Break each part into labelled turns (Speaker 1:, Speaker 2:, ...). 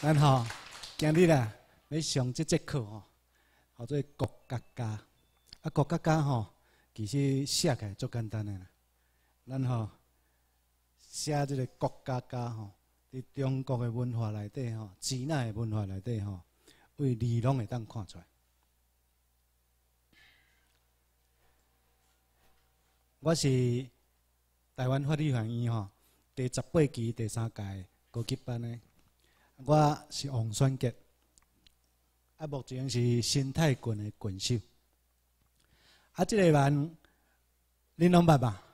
Speaker 1: 咱吼，今日啊，要上这节课吼，叫做“国家家”。啊，“国家家”吼，其实写起来足简单诶啦。咱吼，写这个“国家家”吼，在中国诶文化内底吼，指南诶文化内底吼，为李拢会当看出。来。我是台湾法律学院吼第十八期第三届高级班诶。我是王双杰，啊，目前是新泰拳的拳手。啊，这个人您拢捌吧？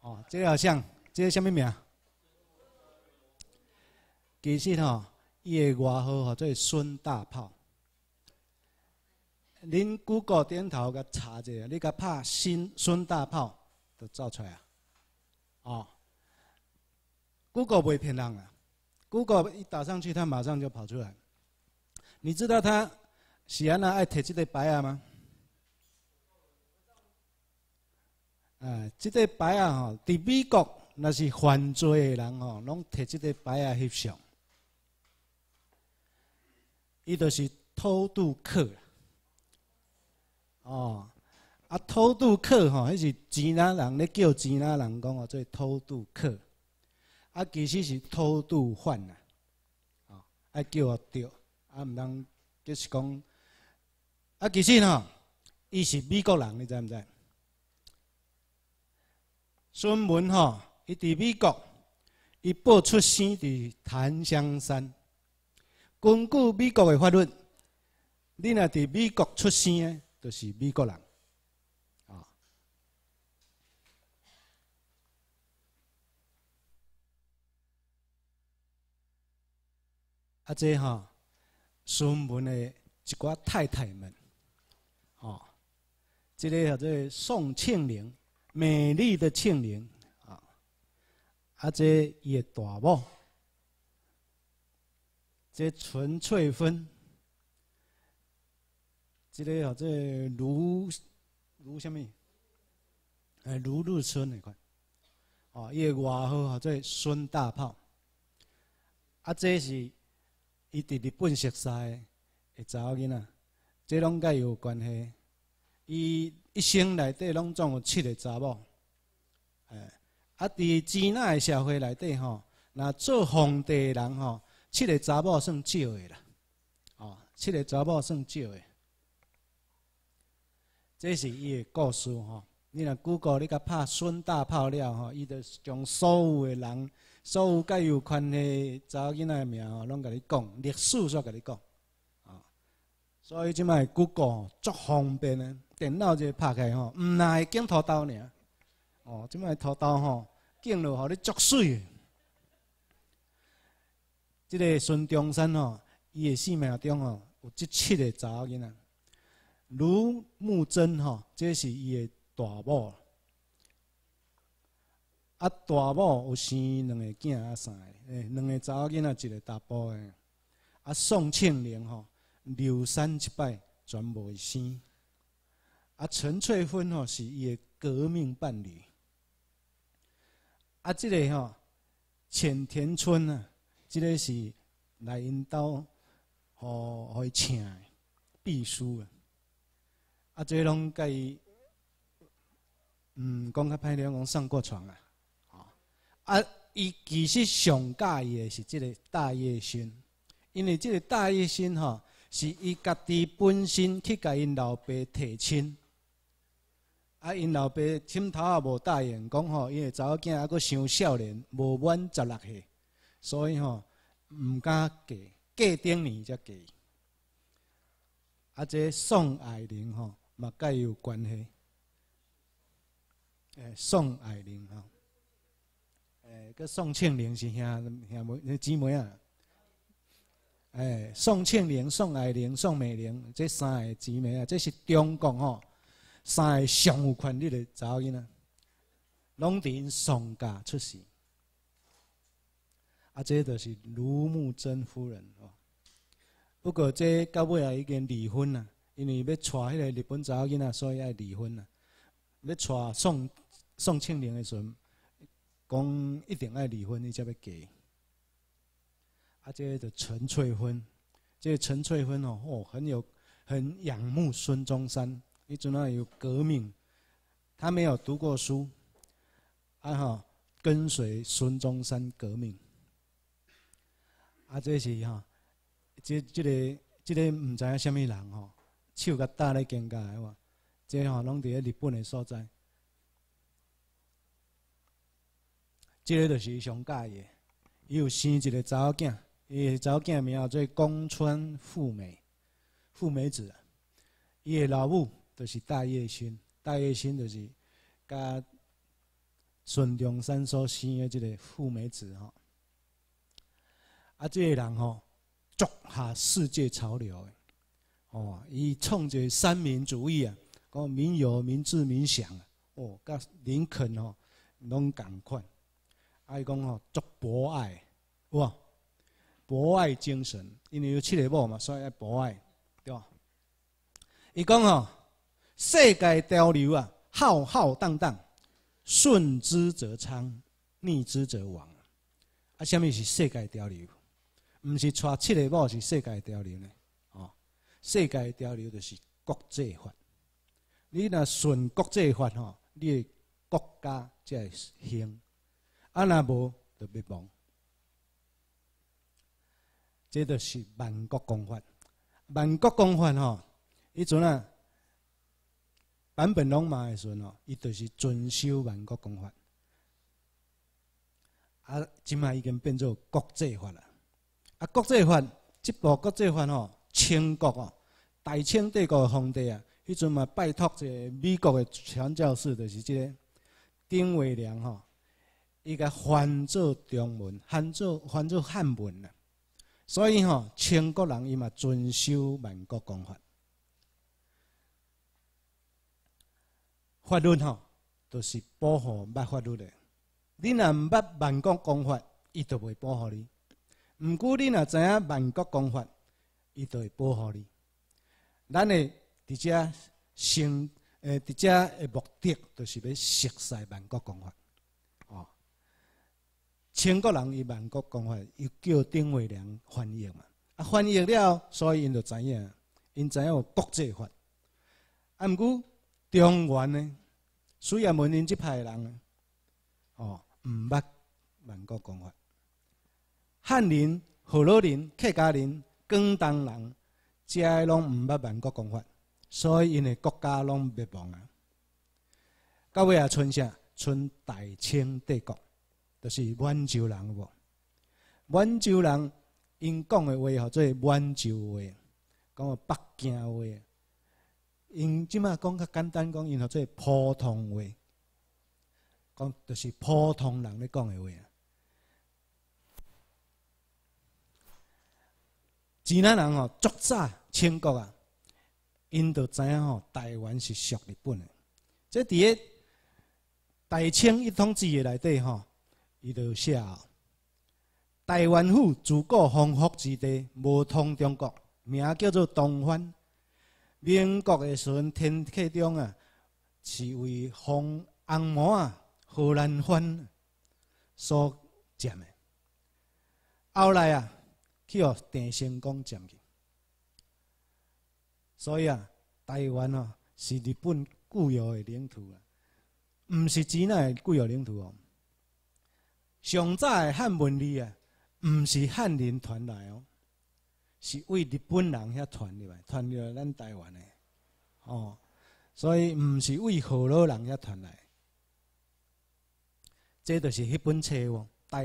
Speaker 1: 哦，这个像，这个什么名？其实吼，伊的外号叫做孙大炮。您 Google 点头甲查一下，你甲拍新孙大炮就照出来啊。哦，Google 袂骗人啊。Google 一打上去，他马上就跑出来。你知道他喜欢那爱踢这对牌啊吗？啊，这对牌啊吼，在美国那是犯罪的人吼，拢踢这对牌啊翕相。伊就是偷渡客。哦，啊，偷渡客吼，迄是吉拉人咧叫吉拉人讲哦，做偷渡客。啊，其实是偷渡犯呐，啊，叫我钓，啊，毋通就是讲，啊，其实吼，伊是美国人，你知毋知？孙文吼，伊伫美国，伊报出生伫檀香山。根据美国的法律，你若伫美国出生的，就是美国人。啊，这哈，孙文的一寡太太们，哦，这个叫做宋庆龄，美丽的庆龄啊，啊，这的大炮，这纯粹芬，这个叫做卢卢什么，哎，卢日春那款，哦，伊的外号叫做孙大炮，啊，这是。伊伫日本熟悉诶查某囡仔，这拢甲伊有关系。伊一生内底拢总有七个查某，诶，啊伫支那诶社会内底吼，那做皇帝诶人吼，七个查某算少诶啦，哦，七个查某算少诶。这是伊诶故事吼。你若 l 过你甲拍孙大炮了吼，伊着将所有诶人。所有甲有关系查囡仔名，拢甲你讲，历史煞甲你讲，啊，所以即卖 Google 足方便啊，电脑就拍开吼，唔呐会镜头刀尔，哦，即卖土豆吼镜头吼你足水，即个孙中山吼，伊的生命中吼有即七个查囡仔，卢木贞吼，这是伊的大母。啊，大某有生两个囝啊，三个，诶，两个查某囝仔，一个达波诶。啊，宋庆龄吼，流产一摆，全无生。啊，陈翠芬吼，是伊个革命伴侣。啊，即个吼，浅田村啊，即个是来因兜，吼，互伊请，秘书个。啊，即个拢甲伊，嗯，讲较歹听，讲上过床啊。啊，伊其实上喜欢的是即个大叶薰，因为即个大叶薰吼，是伊家己本身去甲因老爸提亲，啊，因老爸心头也无答应，讲吼，因为查某囝还佫伤少年，无满十六岁，所以吼，毋敢嫁，嫁顶年才嫁。啊，这宋爱玲吼，嘛介有关系，诶，宋爱玲吼。诶，个宋庆龄是兄兄妹姊妹啊！诶，宋庆龄、宋霭龄、宋美龄，这三个姊妹啊，这是中国吼三个上有权力的某囡仔，拢伫因宋家出世。啊，这就是卢慕贞夫人哦。不过，这到尾啊已经离婚啦，因为要娶迄个日本查某囡仔，所以爱离婚啦。要娶宋宋庆龄的时阵。讲一定爱离婚，你才要给。啊，这个纯粹婚，这个纯粹婚哦，哦，很有很仰慕孙中山，伊阵啊有革命，他没有读过书，啊哈，跟随孙中山革命。啊，这是哈，这这个这个唔知影什么人吼，手甲大尴尬的哇，这吼拢伫咧日本的所在。即个就是上佳的，伊有生一个查某囝，伊查某囝名叫做宫川富美富美子。伊个老母就是大叶薰，大叶薰就是甲孙中山所生的即个富美子吼。啊，即个人吼，足下世界潮流的，哦，伊创者三民主义啊，讲民有、民治、民享啊，哦，甲林肯吼，拢共款。爱讲吼，足博爱，有无？博爱精神，因为有七个某嘛，所以要博爱，对吧？伊讲吼，世界潮流啊，浩浩荡荡，顺之则昌，逆之则亡。啊，虾物是世界潮流？唔是娶七个某是世界潮流呢？哦，世界潮流就是国际法。你若顺国际法吼，你国家才会兴。啊，若无就灭亡。这就是万国公法。万国公法吼，迄阵啊，版本龙马的时阵吼，伊就是遵守万国公法。啊，即卖已经变做国际法了。啊，国际法，即部国际法吼，清国吼，大清帝国皇帝啊，迄阵嘛拜托一个美国的传教士，就是这个丁维良吼。伊甲翻做中文，翻做翻做汉文啦。所以吼，千国人伊嘛遵守万国公法。法律吼，就是保护捌法律的。你若毋捌万国公法，伊就袂保护你。毋过你若知影万国公法，伊就会保护你。咱的伫遮成诶，伫接个目的就是欲熟悉万国公法。千国人以万国讲法，又叫丁伟良翻译嘛，啊，翻译了，所以因就知影，因知影有国际法。啊，毋过中原呢，虽然文人即派人呢，哦，毋捌万国讲法。汉人、荷兰人、客家人、广东人，遮个拢毋捌万国讲法，所以因个国家拢灭亡啊。到尾啊，剩下剩大清帝国。就是满洲人无，满洲人因讲的话吼，做满洲话，讲个北京话，因即马讲较简单讲，因号做普通话，讲就是普通人咧讲的话。济南人吼，足早清国啊，因就知影吼，台湾是属日本的。即伫个大清一统治的内底吼。伊就写啊，台湾府自古荒服之地，无通中国，名叫做东番。民国的时阵，天启中啊，是为红红毛啊荷兰番所占的。后来啊，去予郑成功占去。所以啊，台湾啊，是日本固有的领土啊，毋是指南固有领土哦。上早的汉文字啊，毋是汉人传来哦，是为日本人遐传入来，传入来咱台湾的，哦，所以毋是为荷兰人遐传来。这就是迄本册，大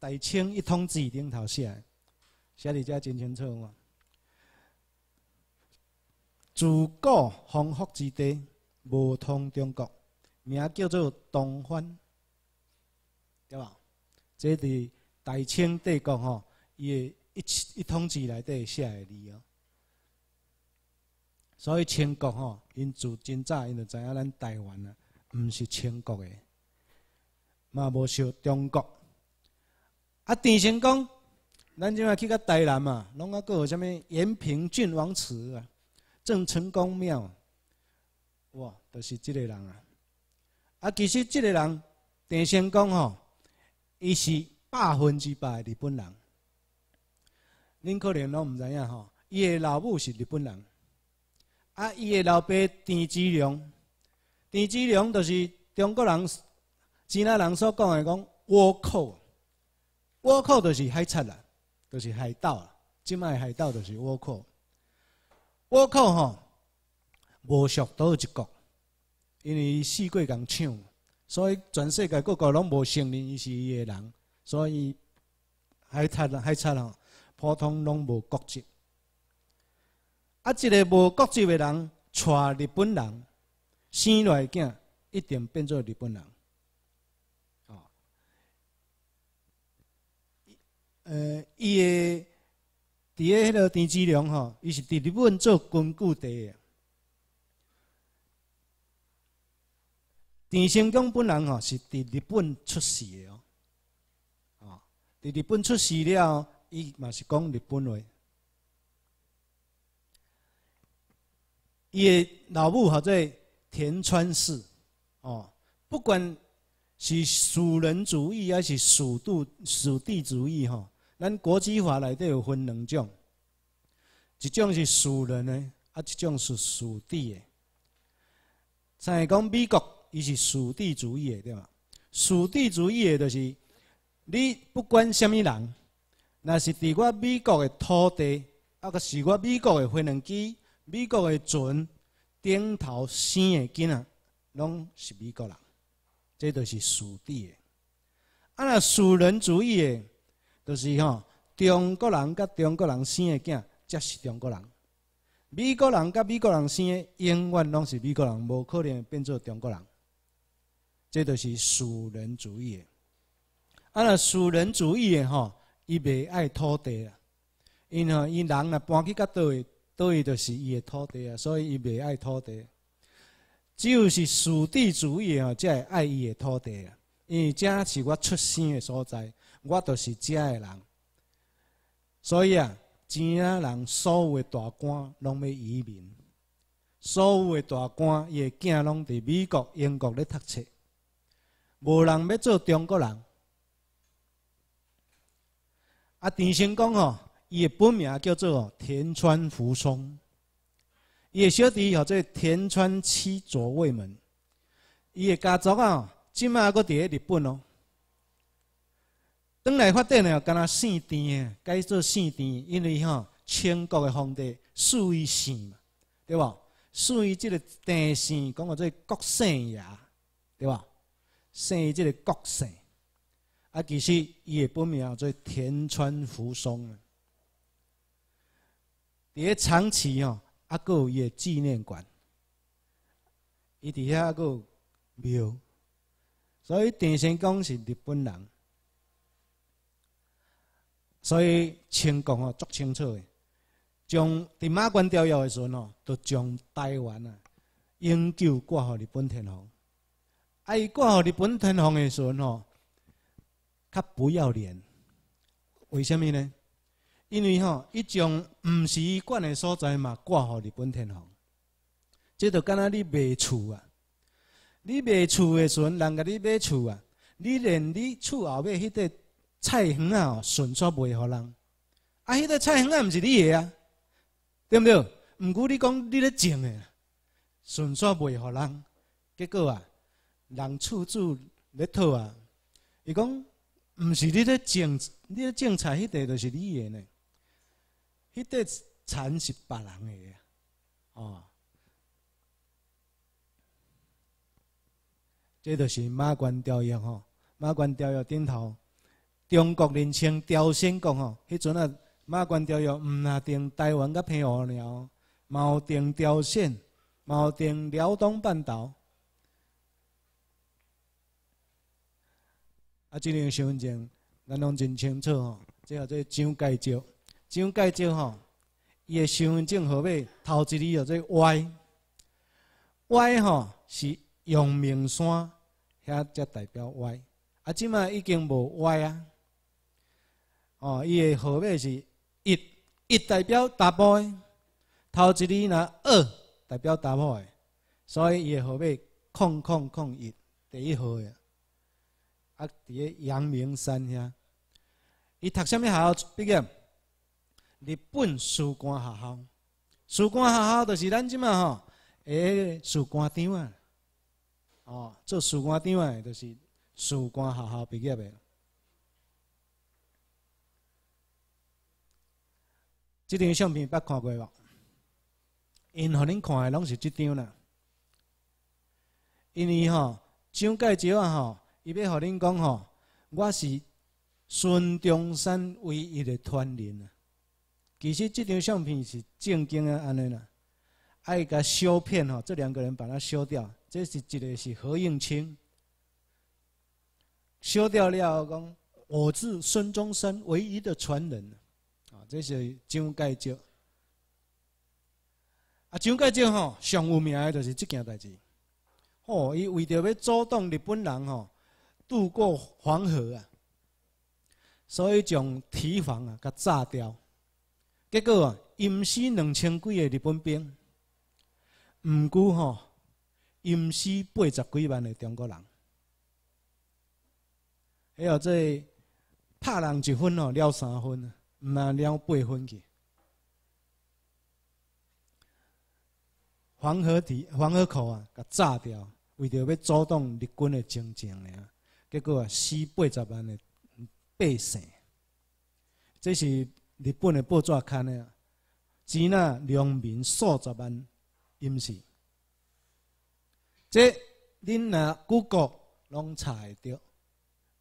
Speaker 1: 大清一统字顶头写，写遮真清楚嘛。自古方国之地，无通中国，名叫做东番，对吧？这是大清帝国吼，伊一一统治内底写诶字哦。所以清国吼，因自真早因就知影咱台湾啊，毋是清国诶，嘛无是中国。啊，郑成功，咱即卖去到台南嘛，拢啊个有啥物？延平郡王祠啊，郑成功庙，哇，都是即个人啊。啊，其实即个人，郑成功吼。伊是百分之百日本人。恁可能拢唔知影吼，伊个老母是日本人，啊，伊个老爸田子龙，田子龙就是中国人，其他人所讲个讲倭寇，倭寇就是海贼啦，就是海盗啦，即卖海盗就是倭寇。倭寇吼，无属倒一国，因为四国共抢。所以全世界各国拢无承认伊是伊个人，所以海贼人海贼人普通拢无国籍。啊，一个无国籍嘅人娶日本人生来囝一定变做日本人。哦，呃，伊诶伫诶迄个天之良吼，伊是伫日本做根据地。田生江本人哦，是伫日本出世的哦，啊，伫日本出世了，伊嘛是讲日本话，伊老母活在田川氏，哦。不管是属人主义还是属地属地主义，吼，咱国际法里底有分两种，一种是属人诶，啊，一种是属地诶。再讲美国。伊是属地主义的，对嘛？属地主义的就是，你不管啥物人，那是伫我美国的土地，啊个是我美国的飞龙机、美国的船顶头生的囝仔，拢是美国人。这就是属地个。啊，属人主义的，就是吼，中国人甲中国人生个囝，则是中国人；美国人甲美国人生个，永远拢是美国人，无可能变做中国人。即就是属人主义的。啊！若属人主义的吼，伊袂爱土地啊，因吼伊人若搬去较倒，倒就是伊的土地啊，所以伊袂爱土地。只有是属地主义吼，才会爱伊的土地啊，因为遮是我出生的所在，我就是遮的人。所以啊，钱啊人所有的大官拢要移民，所有的大官伊的囝拢伫美国、英国咧读册。无人要做中国人。啊，田生公吼，伊个本名叫做田川福松，伊个小弟吼做田川七左卫门。伊个家族啊，即马阁伫咧日本哦。转来发展呢，干焦姓田的，改做姓田，因为吼清国的皇帝属于姓嘛，对无？属于即个地姓，讲个做各姓也，对无？生即个国姓，啊，其实伊个本名做田川福松啊。底长崎吼，啊，佫有伊个纪念馆，伊伫遐佫有庙。所以田成功是日本人，所以清共哦，足清楚的，从伫马关条约的时呾，就将台湾啊，永久割予日本天皇。伊挂予日本天皇的时阵吼，较不要脸，为甚物呢？因为吼，伊种毋伊管的所在嘛，挂予日本天皇，即就敢若你卖厝啊，你卖厝的时阵，人甲你买厝啊，你连你厝后尾迄块菜园啊，顺煞卖予人，啊，迄块菜园啊，毋是你个啊，对毋对？毋过你讲你咧种的，顺煞卖予人，结果啊。人厝处咧讨啊，伊讲唔是你咧种，你咧种菜，迄块就是你诶呢。迄块田是别人诶，哦。这就是马关条约吼，马关条约顶头，中国人称朝鲜国吼，迄阵啊马关条约唔啊定台湾甲澎湖了，毛定朝鲜，毛定辽东半岛。啊，即张身份证，咱拢真清楚吼。即号做张介石，张介石吼，伊的身份证号码头一字叫做 Y，Y 吼是阳明山，遐才代表 Y。啊，即马已经无 Y 啊。哦，伊的号码是一，一代表达波，的。头一字那二代表达波，的，所以伊的号码空空空一第一号的。啊！伫咧阳明山遐，伊读啥物学校毕业？日本士官学校，士官学校就是咱即卖吼，诶，士官长啊，哦，做士官长诶，就是士官学校毕业诶。这张相片捌看过无？因互恁看诶，拢是这张啦。因为吼，蒋介石啊吼。伊要互恁讲吼，我是孙中山唯一的传人啊！其实这张相片是正经的安尼啦。爱甲一片吼，这两个人把它削掉，这是一个是何应钦。削掉了后讲，我是孙中山唯一的传人啊！这是蒋介石。啊，蒋介石吼上有名的就是这件代志。哦，伊为着要阻挡日本人吼。渡过黄河啊！所以将堤防啊，给炸掉，结果啊，淹死两千几个日本兵。唔过吼，淹死八十几万个中国人。还有即拍人一分吼，了三分，唔啊了八分去。黄河堤、黄河口啊，给炸掉，为着要阻挡日军的前进尔。结果啊，死八十万的百姓。这是日本的报纸刊的，只那农民数十万，淹死。这恁那 Google 拢查会到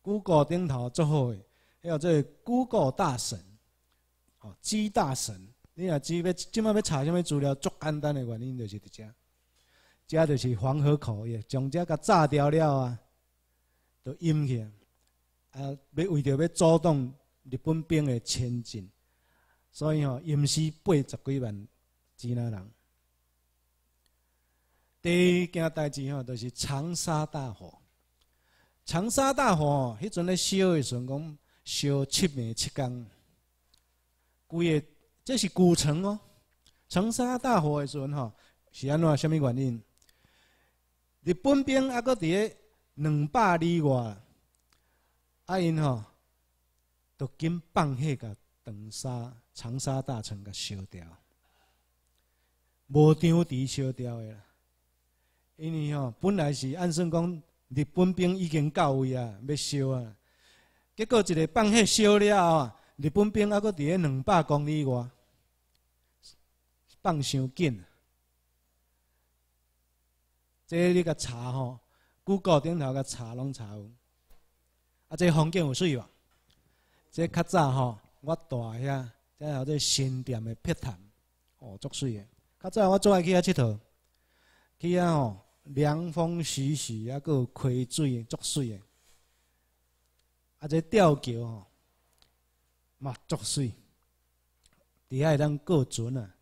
Speaker 1: ，Google 顶头做好的，还有这 Google 大神，哦鸡大神，你若只要即摆要查啥物资料？足简单的原因就是伫遮，遮就是黄河口耶，从遮甲炸掉了啊。都淹去，啊！要为着要阻挡日本兵的前进，所以吼淹死八十几万支那人。第一件代志吼，就是长沙大火。长沙大火迄阵咧烧的时阵，讲烧七暝七天。规个这是古城哦。长沙大火的时阵吼，是安怎？什么原因？日本兵啊，个伫个。两百里外，阿因吼，都紧放火，个长沙长沙大城甲烧掉，无张持烧掉的啦。因为吼，本来是按算讲，日本兵已经到位啊，要烧啊。结果一个放火烧了后啊，日本兵还阁伫咧两百公里外，放伤紧。这你甲查吼？古道顶头个茶拢茶有，啊，这风景有水无？这较早吼，我住遐，再有这新店的碧潭，哦，足水的。较早我最爱去遐佚佗，去遐吼，凉风徐徐，也有溪水足水的。啊，这吊桥吼，嘛足水，伫遐会人过船啊，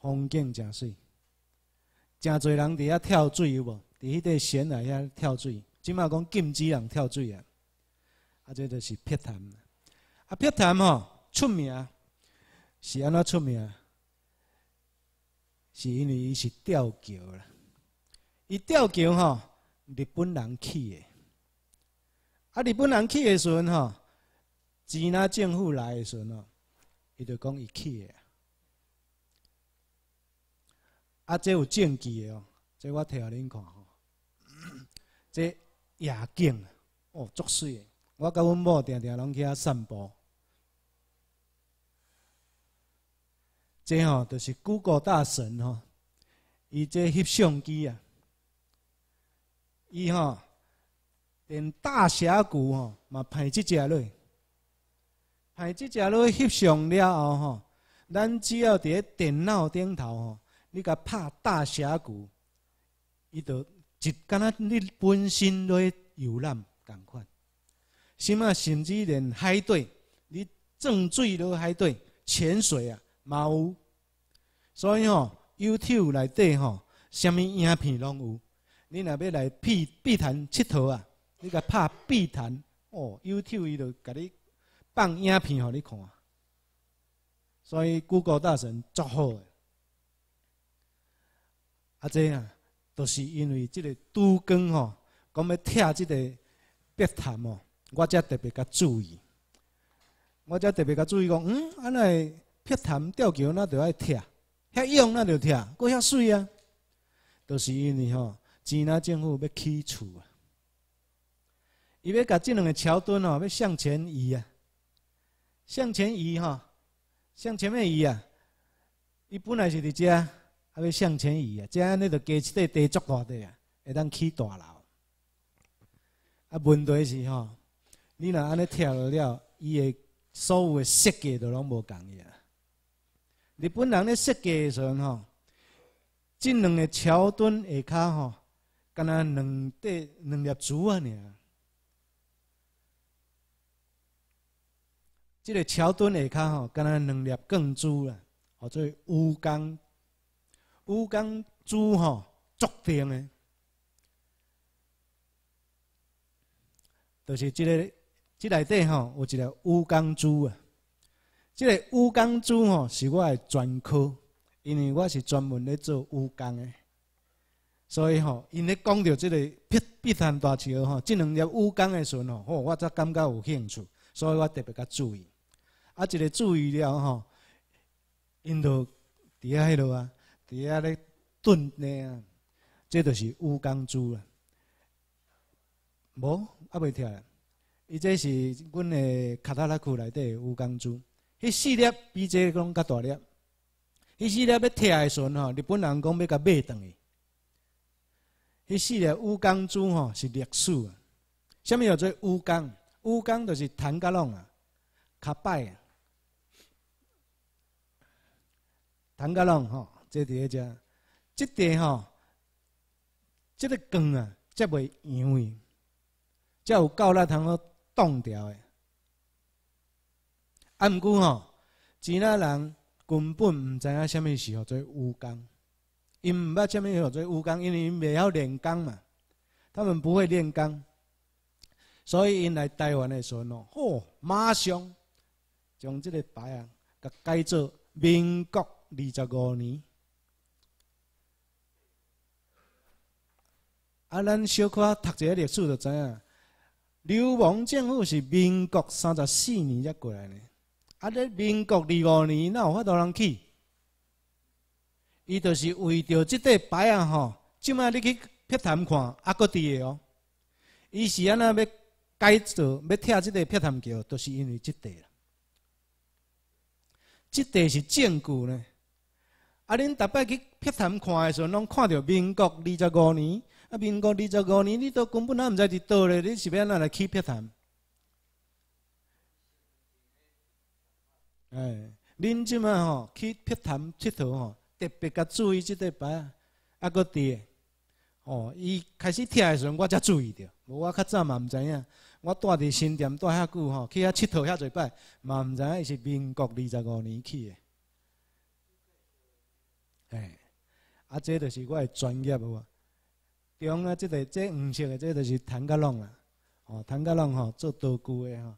Speaker 1: 风景真水，正侪人伫遐跳水有无？伫迄个悬崖遐跳水，即马讲禁止人跳水啊！啊，这就是劈潭。啊，劈潭吼出名，是安怎出名？是因为伊是吊桥啦。伊吊桥吼，日本人起的。啊，日本人起的时阵吼，支那政府来的时阵吼，伊就讲伊起的。啊，这有证据的哦，这我摕互恁看。这夜景哦，足水！的。我甲阮某定定拢去遐散步。这吼，就是 Google 大神吼，伊这翕相机啊，伊吼连大峡谷吼嘛拍即只落，拍即只落翕相了后吼，咱只要伫电脑顶头吼，你甲拍大峡谷，伊就。就敢那，你本身在游览同款，甚么甚至连海底，你涨水在海底潜水啊，冇。所以吼，YouTube 内底吼，什么影片拢有。你若要来 P P 谈佚佗啊，你甲拍避谈哦，YouTube 伊就甲你放影片，互你看。所以 Google 大神足好诶。阿姐啊。就是因为即个都江吼，讲要拆即个笔潭哦，我则特别较注意。我则特别较注意讲，嗯，安内笔潭吊桥那就要拆，遐用那就要拆，过遐水啊。就是因为吼，钱南政府要起厝啊，伊要甲即两个桥墩吼要向前移啊，向前移吼向前面移啊，伊本来是伫遮。要向前移啊！即安尼就加一块地足大块啊，会当起大楼。啊，问题是吼，你若安尼拆了，伊的所有的设计都拢无共伊啊。日本人咧设计时阵吼，即两个桥墩下骹吼，干若两块两粒柱啊尔。这个桥墩下骹吼，干若两粒钢柱啦，或做乌钢。乌江珠吼，足定的，就是即个即内底吼有一个乌江珠啊。即个乌江珠吼，是我的专科，因为我是专门咧做乌江的，所以吼，因咧讲着即个碧碧潭大桥吼，即两粒乌江的时阵吼，我则感觉有兴趣，所以我特别较注意。啊，即个注意了吼，因就伫喺迄落啊。伫遐咧炖呢啊，这就是乌江珠啊。无，阿袂拆。伊这是阮诶卡塔拉库内底乌江珠，迄四粒比这拢较大粒。迄四粒要拆诶时阵吼，日本人讲要甲卖断去。迄四粒乌江珠吼是历史啊。下面叫做乌江？乌江就是唐家隆啊，卡拜啊，唐家隆吼。即伫遐遮，即地吼，即个光啊，才袂软去，才有够力通去挡掉的。啊，毋过吼，其他人根本毋知影虾米时候做乌钢，因毋捌虾米时候做乌钢，因为因未晓炼钢嘛，他们不会炼钢，所以因来台湾的时候吼、嚯，马上将即个牌啊，甲改做民国二十五年。啊，咱小可读一下历史就知影，流氓政府是民国三十四年才过来呢。啊，伫民国二五年哪有法度人去，伊就是为着即块牌啊吼。即卖你去碧潭看，啊，阁伫个哦。伊是安怎要改造、要拆即块碧潭桥，就是因为即块。即块是证据呢。啊，恁逐摆去碧潭看的时候，拢看到民国二十五年。啊，民国二十五年，你都根本都唔知伫倒咧，你是要哪来去撇谈？哎，恁即满吼去撇谈佚佗吼，特别较注意这堆啊，阿个地，哦，伊开始听的时阵，我才注意着，无我较早嘛唔知影。我住伫新店住遐久吼，去遐佚佗遐侪摆嘛唔知，影伊是民国二十五年去的。哎，啊，这就是我的专业啊，中啊，这个这黄色的，这个就是唐家龙啊。哦，唐家龙吼做道具的哦，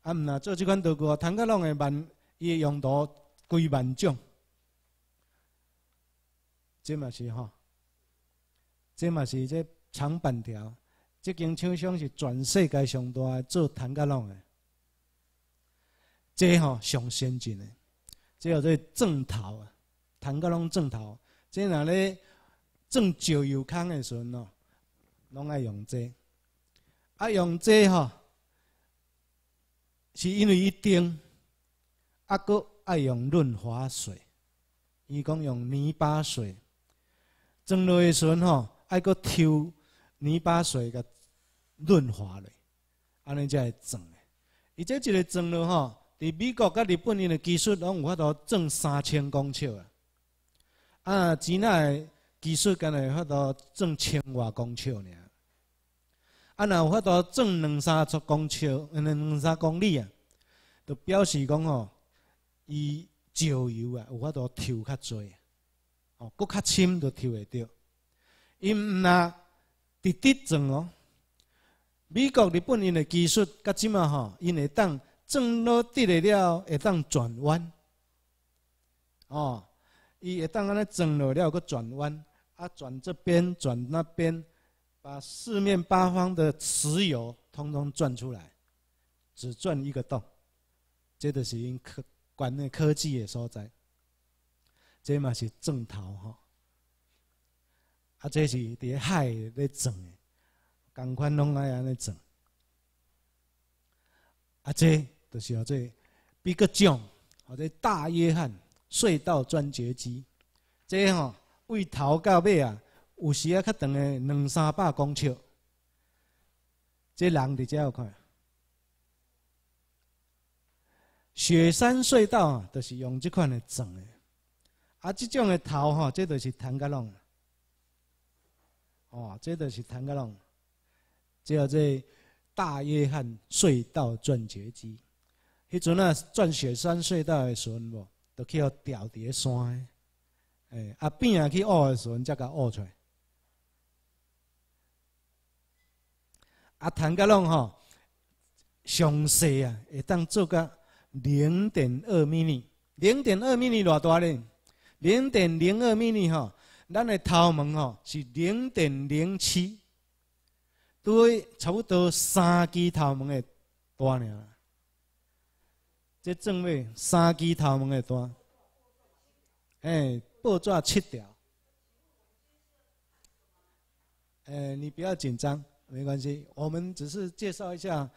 Speaker 1: 啊，毋呐做即款道具哦，唐家龙的万，伊的用途几万种。这嘛是哦，这嘛是这长板条。这间厂商是全世界上大的做唐家龙的，这吼上先进的，即叫做正头啊，唐家龙正头。这呐咧。种石油坑的时阵哦，拢爱用这，啊用这吼，是因为伊顶，啊个爱用润滑水，伊讲用泥巴水，种落的时阵吼，爱个抽泥巴水个润滑嘞，安尼才会种的。伊这一个种落吼，伫美国甲日本因的技术拢有法度种三千公尺啊，啊，钱那。技术敢会发到种千外公尺尔，啊，若有发度种两三撮公尺，两三公里啊，就表示讲吼，伊石油啊，有法度抽较侪，哦，搁较深就抽会到，伊毋若直滴种哦，美国日本因的技术甲即啊？吼，因会当种落地了了会当转弯，哦，伊会当安尼种落了搁转弯。啊，转这边，转那边，把四面八方的石油通通转出来，只转一个洞。这都是因科管内科技的所在。这嘛是正头哈，啊，这是在海咧整的，同款拢来安尼整。啊，这就是号做 Big John，或者大约翰隧道钻掘机，这哈。为头到尾啊，有时啊较长个两三百公尺，这人伫遮有看？雪山隧道啊，就是用这款来整的。啊，这种的头吼，这就是唐家龙。哦，这就是唐家龙。只有这大约翰隧道钻掘机，迄阵啊钻雪山隧道的时阵无，都去给吊个山。哎，啊，变下去学的时阵才甲学出。来。啊，探戈龙吼，详细啊会当做个零点二米米，零点二米米偌大呢？零点零二米米吼，咱的头毛吼是零点零七，对，差不多三支头毛的大小这正位三支头毛的大哎。爆炸去掉。诶，你不要紧张，没关系。我们只是介绍一下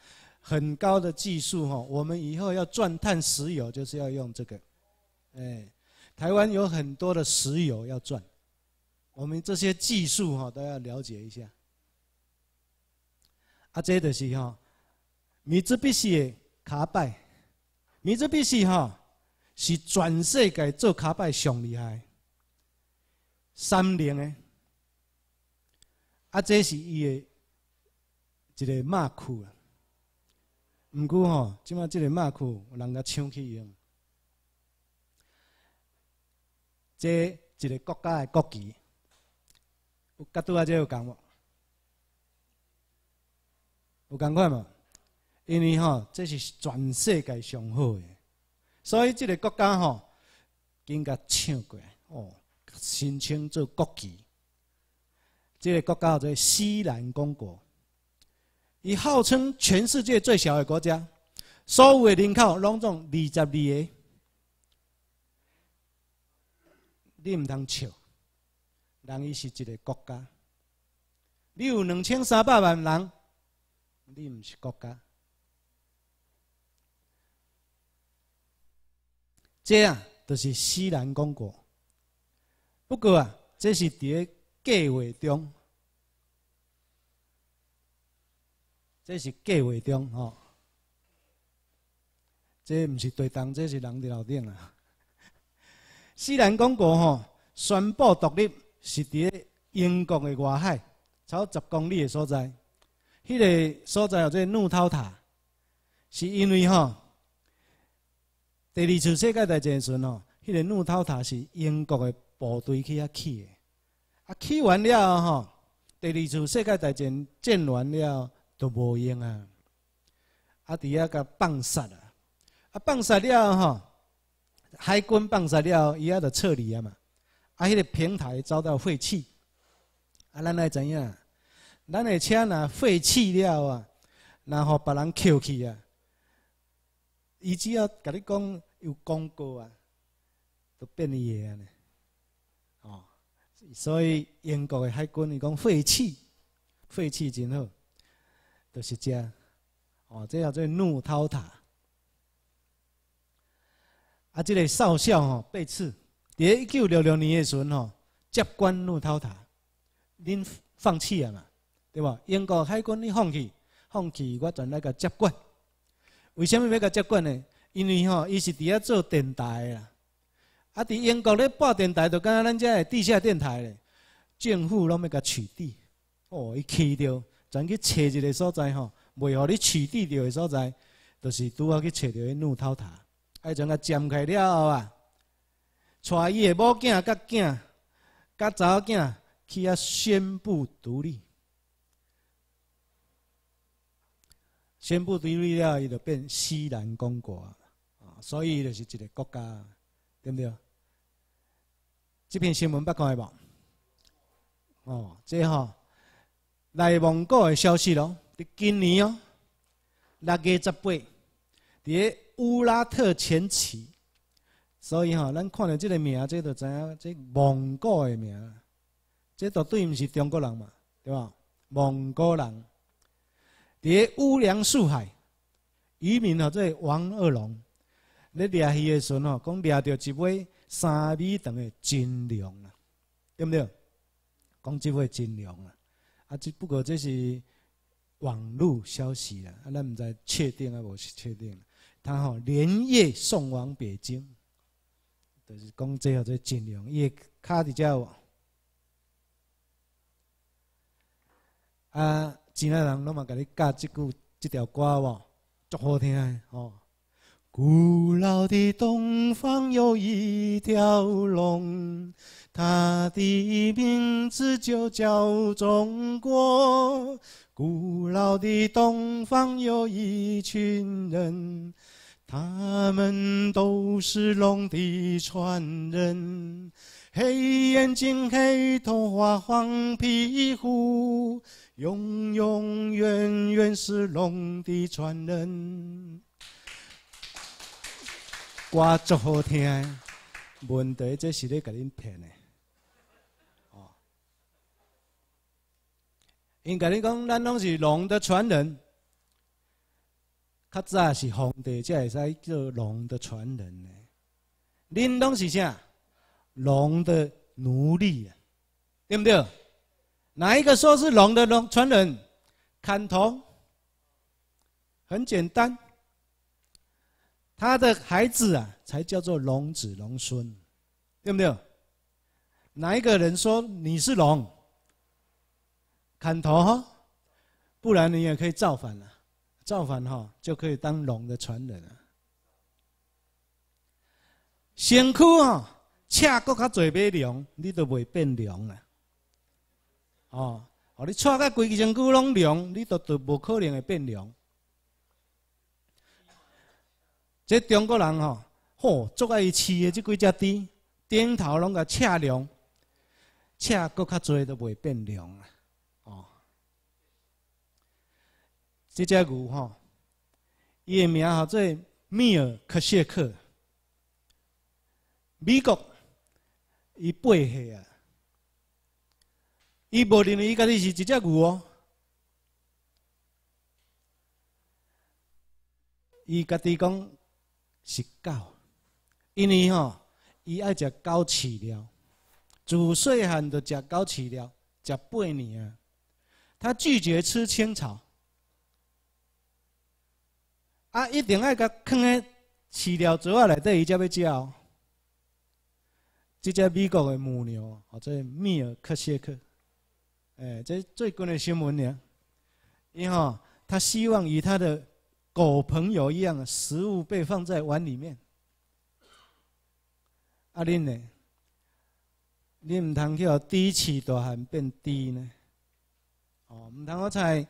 Speaker 1: 很高的技术哈。我们以后要钻探石油，就是要用这个。哎，台湾有很多的石油要钻，我们这些技术哈都要了解一下。啊，这就是哈，米兹必谢卡拜，米兹必须哈是全世界做卡拜上厉害。三零诶，啊，这是伊诶一个马库啊。唔过吼，即卖即个马库，有人甲抢去用。这一个国家诶国旗，有角度啊，这有共无，有共款无？因为吼，这是全世界上好诶，所以即个国家吼，更加抢过哦。申请做国旗，这个国家叫做西南公国，伊号称全世界最小的国家，所有的人口拢总二十二个，你唔通笑，人伊是一个国家，你有两千三百万人，你唔是国家，这样就是西南公国。不过啊，这是伫咧计划中，这是计划中吼，这毋是对动，这是人伫楼顶啊。西兰公国吼宣布独立，是伫咧英国的外海，超十公里的所在。迄个所在叫做怒涛塔，是因为吼第二次世界大战时阵吼，迄个怒涛塔是英国的。部队去遐起的啊，起完了吼，第二次世界大战战完了都无用啊，啊，伫遐甲放煞啊，啊，放煞了吼，海军放煞了，伊也著撤离啊嘛，啊，迄个平台遭到废弃，啊，咱爱知影，咱的车若废弃了啊，然后别人扣去啊，伊只要甲你讲有广告啊，都变伊样呢。所以英国的海军伊讲废弃，废弃真好，就是遮，哦，即个做怒涛塔，啊，即个少校吼被刺，伫一一九六六年的时吼接管怒涛塔，恁放弃啊嘛，对吧？英国海军伊放弃，放弃我转来个接管，为什么要个接管呢？因为吼伊是伫遐做电台个啦。啊！伫英国咧播电台，就敢若咱遮个地下电台咧，政府拢要甲取缔。哦，伊去着，全去揣一个所在吼，袂互你取缔着个所在，就是拄好去揣着迄怒涛塔。啊，迄阵甲占开了后啊，带伊个某囝、甲囝、甲查某囝去啊宣布独立。宣布独立了，伊就变西南公国啊，所以就是一个国家，对不对？这篇新闻捌看过无？哦，即吼内蒙古的消息咯，伫今年哦六月十八，伫乌拉特前旗，所以吼咱看到即个名，即就知影即蒙古的名，即绝对毋是中国人嘛，对吧？蒙古人伫乌梁素海渔民哦，这王二龙，咧掠鱼的时吼，讲掠到一位。三米长的金龙啊，对不对？讲这块金龙啊，啊，只不过这是网络消息啊，啊，咱毋知确定啊，无是确定。他吼连夜送往北京，就是讲最后这金龙，伊的卡伫哦，啊，真南人拢嘛甲你教即句即条歌哦，足好听吼。古老的东方有一条龙，它的名字就叫中国。古老的东方有一群人，他们都是龙的传人。黑眼睛黑头发黄皮肤，永永远远是龙的传人。歌足好听，问题这是在甲恁骗呢。哦，因甲你讲咱拢是龙的传人，较早是皇帝才会使叫龙的传人呢。恁拢是啥？龙的奴隶啊，对不对？哪一个说是龙的龙传人？砍头，很简单。他的孩子啊，才叫做龙子龙孙，对不对？哪一个人说你是龙，砍头哈，不然你也可以造反了，造反哈就可以当龙的传人了。身躯哈，恰够卡侪变凉，你都未变凉啊。哦，哦，你穿个规身躯拢凉，你都都无可能会变凉。这中国人哦，好足爱饲的这几只猪，顶头拢个赤凉，赤搁较侪都袂变凉啊！哦，这只牛吼，伊的名号做米尔克谢克，美国，伊八岁啊，伊无认为伊家己是一只牛哦，伊家己讲。是狗，因为吼，伊爱食狗饲料，自细汉就食狗饲料，食八年啊。他拒绝吃青草，啊，一定爱甲囥咧饲料做啊内底，伊才要食哦。这只美国的母牛，或者密尔克谢克，诶，这最近的新闻呢？伊吼，他希望以他的狗朋友一样，食物被放在碗里面。阿恁呢？你唔通叫低起大汉变低呢？哦，唔通我猜，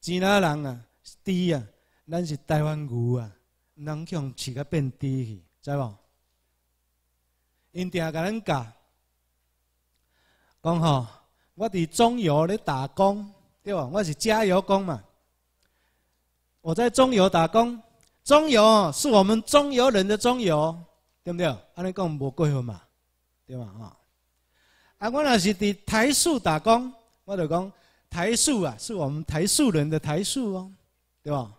Speaker 1: 其他人啊低啊，咱是台湾牛啊，能向饲个变低去，知无？因定甲咱教，讲吼，我伫中油咧打工，对无？我是加油工嘛。我在中油打工，中油是我们中油人的中油，对不对？安尼讲我们没关嘛，对嘛啊？啊，我那是伫台塑打工，我就讲台塑啊，是我们台塑人的台塑哦，对吧？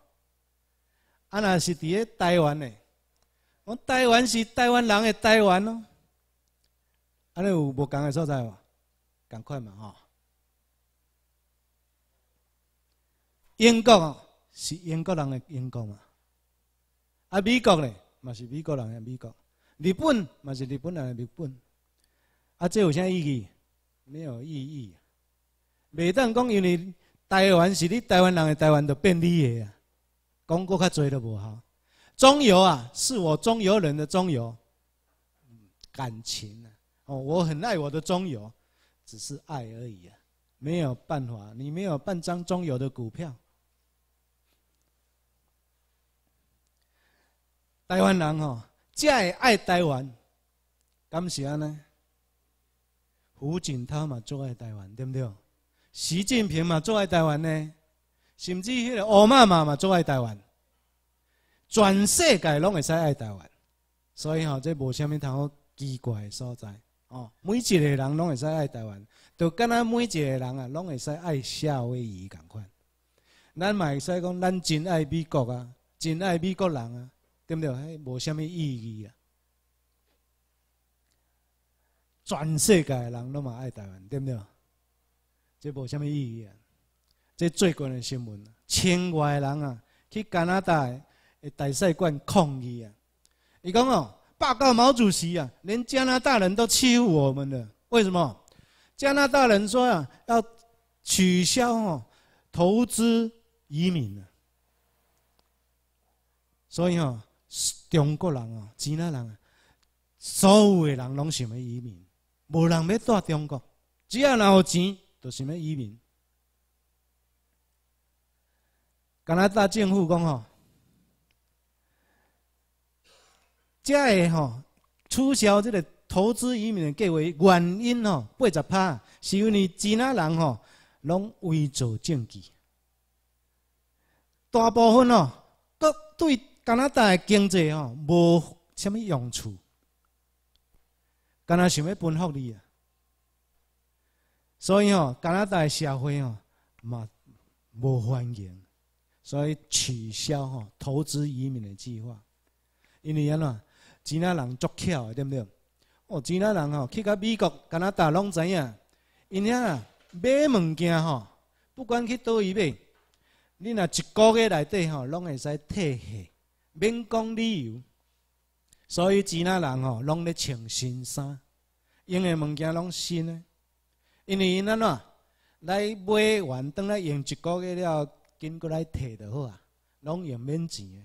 Speaker 1: 啊，那是伫咧台湾的，我台湾是台湾人的台湾哦，安尼有无共的所在嘛？赶快嘛哈！英国哦。是英国人的英国嘛，啊，美国呢嘛是美国人的美国，日本嘛是日本人的日本，啊，这有啥意义？没有意义，袂当讲因为台湾是你台湾人的台湾就变你的啊，讲过较侪都无效。中游啊，是我中游人的中油，感情啊，哦，我很爱我的中游，只是爱而已啊，没有办法，你没有半张中游的股票。台湾人吼，才会爱台湾。感谢呢，胡锦涛嘛最爱台湾，对不对？习近平嘛最爱台湾呢，甚至迄个奥巴马嘛最爱台湾。全世界拢会使爱台湾，所以吼，这无虾米通好奇怪诶所在哦。每一个人拢会使爱台湾，就敢那每一个人啊，拢会使爱夏威夷同款。咱嘛会使讲，咱真爱美国啊，真爱美国人啊。对不对？嘿，无什么意义啊！全世界的人都嘛爱台湾，对不对？这无什么意义啊！这最近的新闻，啊，千的人啊，去加拿大诶大使馆抗议啊！你讲哦，报告毛主席啊！连加拿大人都欺负我们了，为什么？加拿大人说啊，要取消哦投资移民啊，所以哦。中国人哦，钱拿人啊，所有的人拢想要移民，无人要住中国，只要若有钱，就想要移民。加拿大政府讲吼，这个吼取消这个投资移民计划原因吼，八十趴是因为加拿人吼，拢伪造证据，大部分哦，都对。加拿大的经济吼无啥物用处，加拿想要分福利啊，所以吼加拿大的社会吼嘛无欢迎，所以取消吼投资移民的计划，因为安怎，加拿人足巧个对不对？哦，加拿人吼去到美国、加拿大拢知影，因遐啊买物件吼，不管去倒位买，你若一个月内底吼拢会使退货。免讲理由。所以钱那人哦，拢咧穿新衫，因的物件拢新的，因为因安怎来买完，等来用一个月了，紧过来退就好啊，拢用免钱的。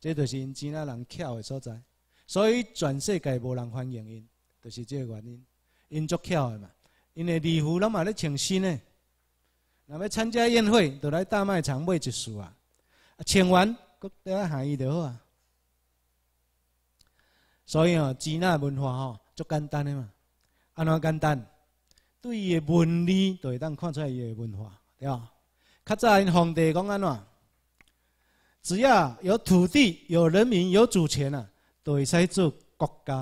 Speaker 1: 这就是因钱那人巧的所在，所以全世界无人欢迎因，就是这个原因。因足巧的嘛，因为礼服拢嘛咧穿新的。若要参加宴会，就来大卖场买一束啊，穿完。做点含义就好啊！所以哦，字那文化吼，足简单诶嘛。安怎简单？对伊个文理，就会当看出来伊个文化，对吧？较早因皇帝讲安怎？只要有土地、有人民、有主权啊，就会使做国家。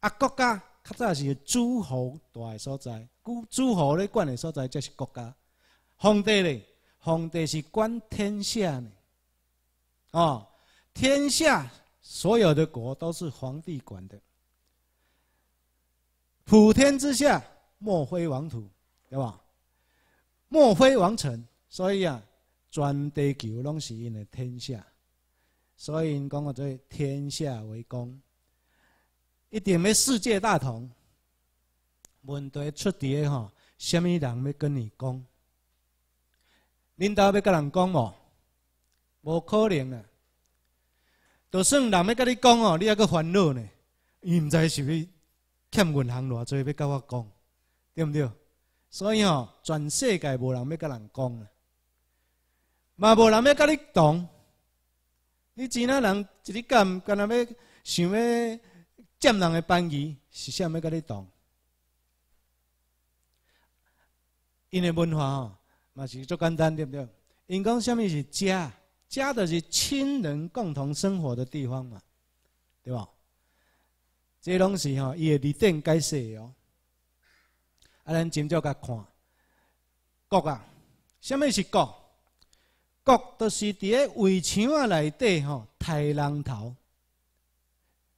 Speaker 1: 啊，国家较早是诸侯大个所在，古诸侯咧管个所在，即是国家。皇帝咧，皇帝是管天下咧。啊，天下所有的国都是皇帝管的。普天之下，莫非王土，对吧？莫非王臣，所以啊，全地球拢是因的天下。所以讲啊，这天下为公，一定要世界大同。问题出在吼，什么人要跟你讲？领导要跟人讲哦。无可能啊！就算人要甲你讲哦，你还阁烦恼呢。伊毋知是欲欠银行偌济，欲甲我讲，对毋对？所以哦，全世界无人要甲人讲，啊，嘛无人要甲你讲。你钱呐人一日干干呐要想要占人的便宜，是啥欲甲你讲？因的文化哦，嘛是足简单，对毋对？因讲啥物是食？家就是亲人共同生活的地方嘛，对吧？这东西哈，伊的立点解释哦。啊，咱今朝甲看，国啊，什么是国？国就是伫个围墙啊内底吼抬人头，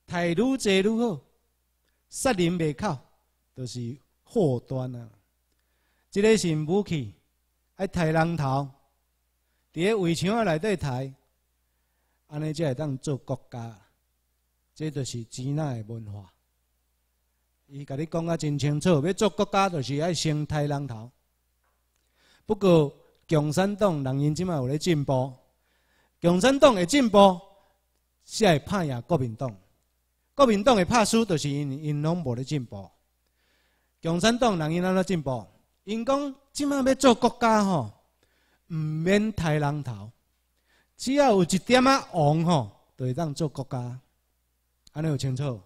Speaker 1: 抬愈济愈好，杀人灭口，就是祸端啊。即个是武器，爱抬人头。伫咧围墙啊内底睇，安尼才会当做国家，即就是钱南的文化。伊甲你讲啊真清楚，要做国家，就是爱生态龙头。不过，共产党人因即卖有咧进步，共产党个进步是会拍赢国民党，国民党个拍输，就是因因拢无咧进步。共产党人因安怎进步？因讲即卖要做国家吼。毋免抬人头，只要有一点仔王吼，就会当做国家。安尼有清楚？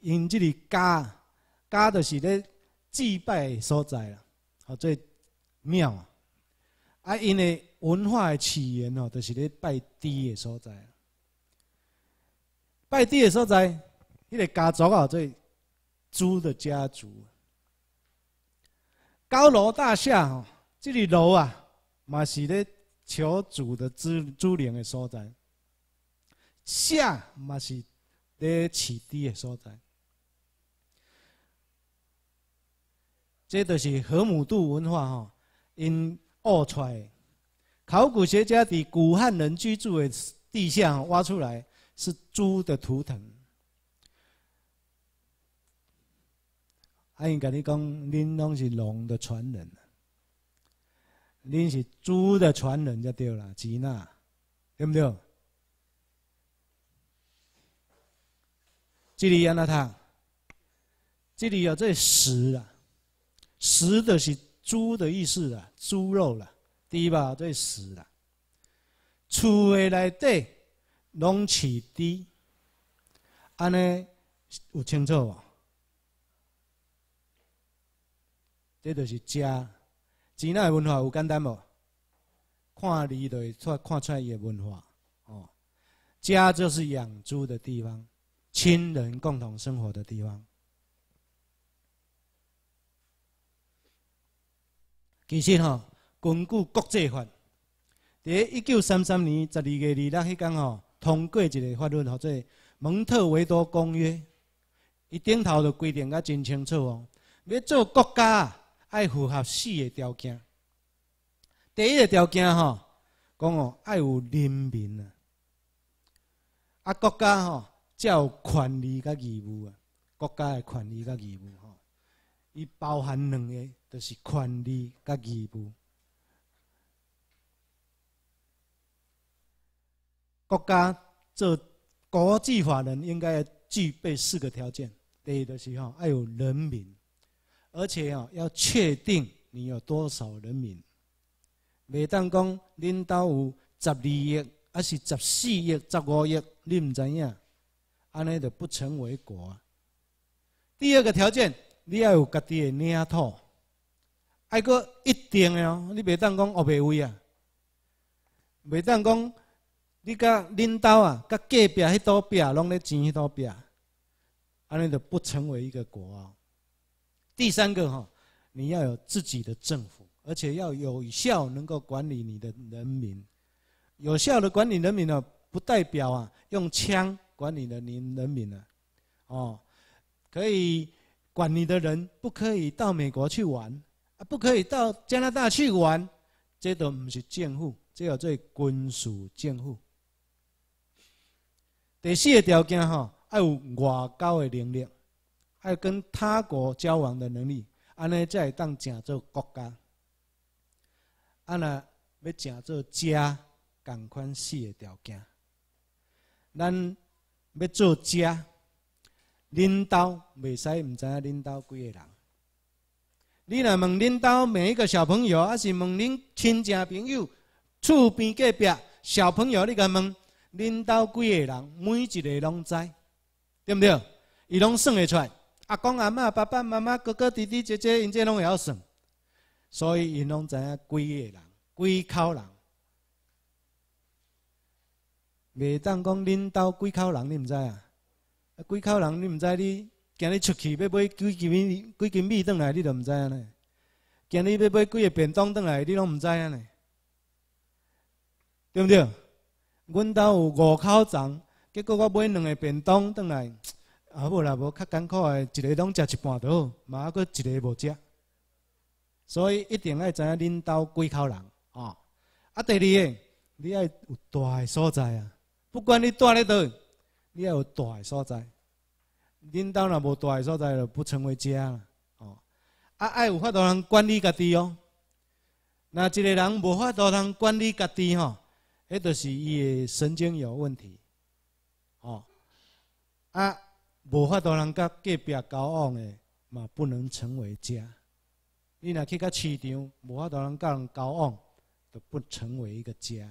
Speaker 1: 因即个家家就是咧祭拜所在啦，或做庙啊。啊，因的文化诶起源吼，就是咧拜地诶所在拜地诶所在，迄个家族啊做。猪的家族，高楼大厦哦，这里楼啊，嘛是咧求主的租资源的所在，下嘛是咧取地的所在。这都是河姆渡文化哦，因挖出的。考古学家在古汉人居住的地下挖出来，是猪的图腾。阿英跟你讲，恁拢是龙的传人，恁是猪的传人就对了，吉娜，对不对？这里有哪趟？这里有这食啊，食的是猪的意思啊，猪肉啦，对吧？这食啦，厝的内底拢起猪，安尼有清楚无？这就是家，闽的文化有简单无？看字就会看出来伊个文化哦。家就是养猪的地方，亲人共同生活的地方。其实吼，根据国际法，在一九三三年十二月二六迄天吼，通过一个法律，号做《蒙特维多公约》，伊顶头就规定个真清楚哦，要做国家。爱符合四个条件。第一个条件吼，讲哦，爱有人民啊。啊，国家吼才有权利甲义务啊。国家的权利甲义务吼，伊包含两个，就是权利甲义务。国家做国际法人应该具备四个条件，第一就是吼，爱有人民。而且哦，要确定你有多少人民，袂当讲领导有十二亿，还是十四亿、十五亿，你唔知影，安尼就不成为国。第二个条件，你要有家己嘅领土，还佫一定哦，你袂当讲学袂会啊，袂当讲你甲领导啊、甲隔壁迄道壁，拢咧争迄道壁，安尼就不成为一个国啊。第三个哈，你要有自己的政府，而且要有效能够管理你的人民。有效的管理人民呢，不代表啊用枪管理的你人民呢，哦，可以管你的人，不可以到美国去玩，啊，不可以到加拿大去玩，这都不是监护，只有做军属监护。第四个条件哈，要有外交的能力。要跟他国交往的能力，安尼会当成做国家，安那要成做家共款四个条件。咱要做家，领导袂使毋知影领导几个人。你若问领导每一个小朋友，还是问恁亲戚朋友厝边隔壁小朋友，你敢问领导几个人？每一个拢知，对毋对？伊拢算会出。来。阿公阿妈爸爸妈妈哥哥弟弟姐姐，因这拢会晓算，所以因拢知影几个人、几口人，袂当讲恁兜几口人，你毋知啊？几口人，你毋知？你今日出去要买几斤米？几斤米转来，你都毋知啊？今日要买几个便当转来，你拢毋知啊？对毋对？阮兜有五口人，结果我买两个便当转来。啊，无啦，无较艰苦诶，一个拢食一半倒，嘛还佫一个无食，所以一定爱知影恁兜几口人，哦。啊，第二个，你爱有大诶所在啊，不管你住咧倒，你爱有大诶所在。恁兜若无大诶所在，就不成为家啦，哦，啊，爱有法度通管理家己哦。那一个人无法度通管理家己吼，迄就是伊诶神经有问题，哦，啊。无法度人甲隔壁交往诶，嘛不能成为家。你若去到市场无法度人甲人交往，就不成为一个家。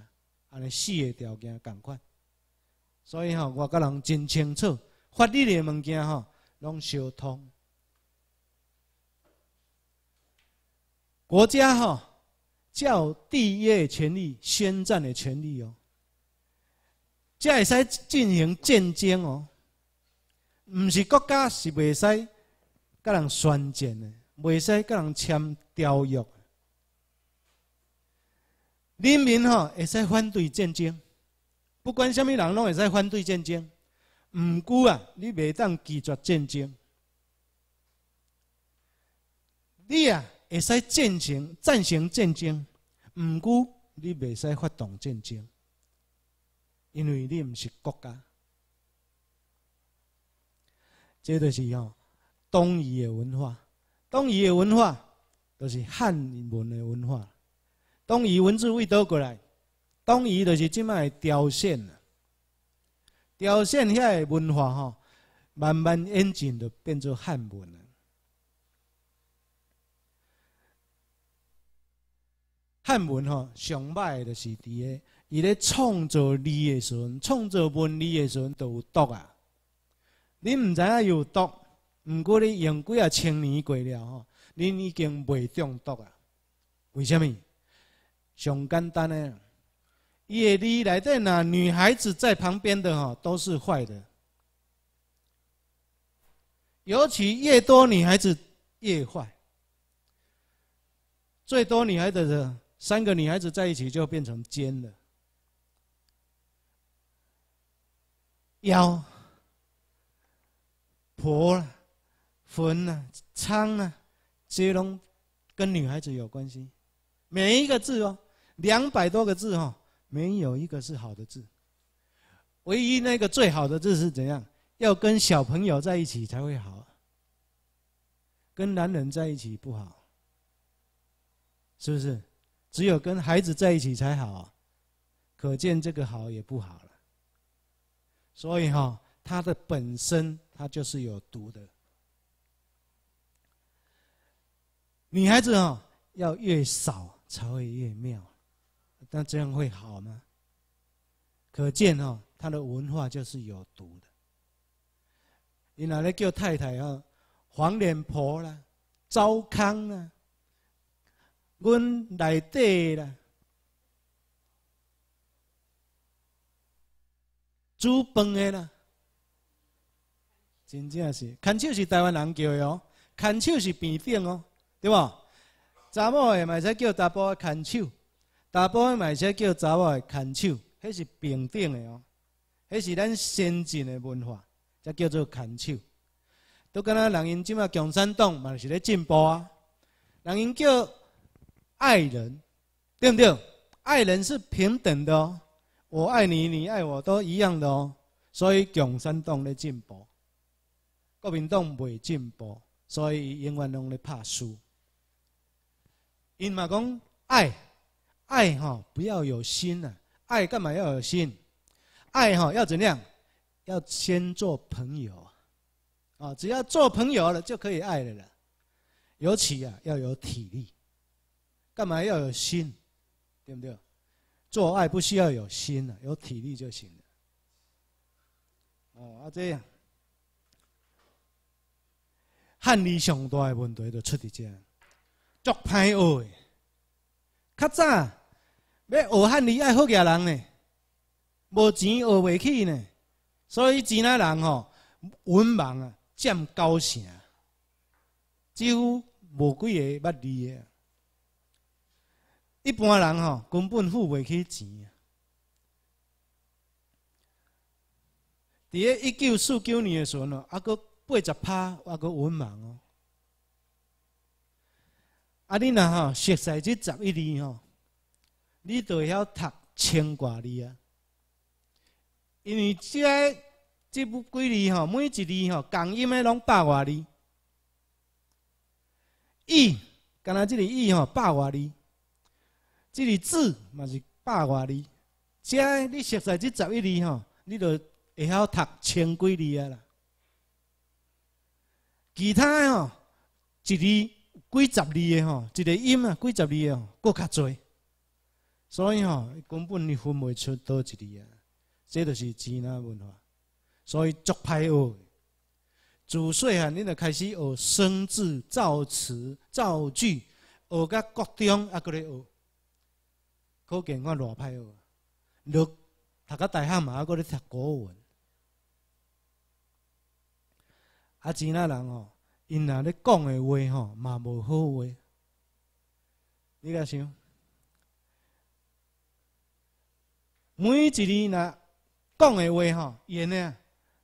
Speaker 1: 安尼四个条件共款，所以吼，我个人真清楚法律诶物件吼，拢相通。国家吼，叫第一诶权利，先占诶权利哦，才会使进行战争哦。毋是国家是袂使甲人宣战的，袂使甲人签条约。人民吼会使反对战争，不管什么人拢会使反对战争。毋过啊，你袂当拒绝战争。你啊会使战行、赞成战争，毋过你袂使发动战争，因为你毋是国家。这就是吼东夷的文化，东夷的文化就是汉文的文化。东夷文字未倒过来，东夷就是即卖朝鲜啊，朝鲜遐个文化吼慢慢演进就变做汉文了。汉文吼上歹的就是伫个伊咧创造字的时阵，创造文字的时阵就有毒啊。你唔知影有毒，唔过你用几啊千年过了吼，已经未中毒了。为什么？上简单呢？越你来电呐，女孩子在旁边的吼都是坏的，尤其越多女孩子越坏，最多女孩子的三个女孩子在一起就变成奸了，幺。婆啊，坟啊，仓啊，接龙，跟女孩子有关系。每一个字哦，两百多个字哦，没有一个是好的字。唯一那个最好的字是怎样？要跟小朋友在一起才会好。跟男人在一起不好，是不是？只有跟孩子在一起才好。可见这个好也不好了。所以哈，它的本身。它就是有毒的。女孩子啊，要越少才会越妙，但这样会好吗？可见哦，它的文化就是有毒的。你拿来叫太太啊，黄脸婆啦，糟糠啦，阮内底啦，煮饭的啦。真正是牵手是台湾人叫的哦，牵手是平等哦，对吧？查某的嘛会使叫查甫的牵手，查甫的嘛会使叫查某的牵手，迄是平等的哦，迄是咱先进的文化，才叫做牵手。都敢若人因即物共产党嘛是咧进步啊，人因叫爱人，对毋对？爱人是平等的哦，我爱你，你爱我都一样的哦，所以共产党咧进步。国民党未进步，所以永远拢咧怕输。因嘛讲爱爱哈，不要有心呐，爱干嘛要有心？爱哈要怎样？要先做朋友，啊，只要做朋友了就可以爱了了。尤其啊要有体力，干嘛要有心？对不对？做爱不需要有心啊，有体力就行了。哦，这样。汉字上大的问题就出伫遮，足歹学。较早要学汉字，爱好建人呢，无钱学袂起呢，所以钱啊人吼文盲啊，占九成，几乎无几个捌字的。一般人吼根本付袂起钱。伫咧一九四九年的时阵哦，啊，佫八十趴，我个文盲哦。啊，你呐吼，学晒这十一字吼，你都会晓读千句字啊。因为这个这部规字吼，每一字吼，共音的拢百话字。意，刚才这里意吼，百话字。这里字嘛是百话字。这个你学晒这十一字吼，你就会晓读千几字啊啦。其他吼，一字几十字的吼，一个音啊，几十字的哦，搁较侪。所以吼根本你分袂出多一字啊，这著是字喃文化，所以足歹学。自细汉恁就开始学生字、造词、造句，学甲各种啊，搁咧学，可见我偌歹学。你读家大汉嘛，还搁咧读古文。啊，钱他人哦，因那咧讲的话吼，嘛无好话。你甲想，每一字呐讲的话吼，因呢